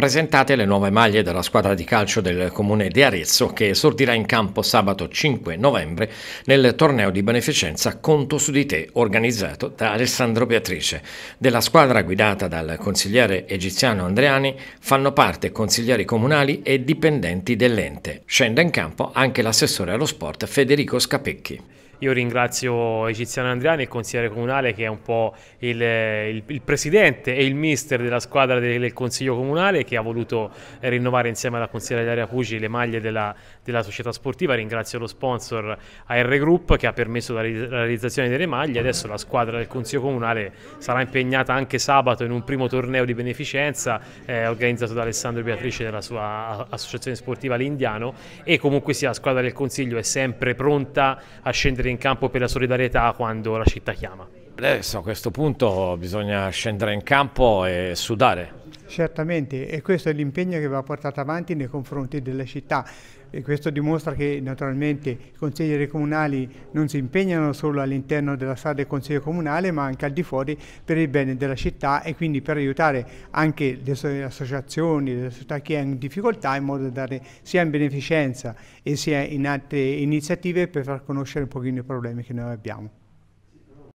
Presentate le nuove maglie della squadra di calcio del comune di Arezzo che sortirà in campo sabato 5 novembre nel torneo di beneficenza Conto su di te organizzato da Alessandro Beatrice. Della squadra guidata dal consigliere egiziano Andreani fanno parte consiglieri comunali e dipendenti dell'ente. Scende in campo anche l'assessore allo sport Federico Scapecchi. Io ringrazio Egiziano Andriani, il consigliere comunale che è un po' il, il, il presidente e il mister della squadra del, del, Consiglio Comunale che ha voluto rinnovare insieme alla consigliera Ilaria Pugi le maglie della, della, società sportiva. Ringrazio lo sponsor AR Group che ha permesso la realizzazione delle maglie. Adesso la squadra del Consiglio Comunale sarà impegnata anche sabato in un primo torneo di beneficenza eh, organizzato da Alessandro Beatrice della sua associazione sportiva L'Indiano e comunque sia la squadra del Consiglio è sempre pronta a scendere in in campo per la solidarietà quando la città chiama. Adesso a questo punto bisogna scendere in campo e sudare, Certamente, e questo è l'impegno che va portato avanti nei confronti della città. E questo dimostra che naturalmente i consiglieri comunali non si impegnano solo all'interno della sala del Consiglio Comunale, ma anche al di fuori per il bene della città e quindi per aiutare anche le associazioni, le società che hanno difficoltà in modo da dare sia in beneficenza e sia in altre iniziative per far conoscere un pochino i problemi che noi abbiamo.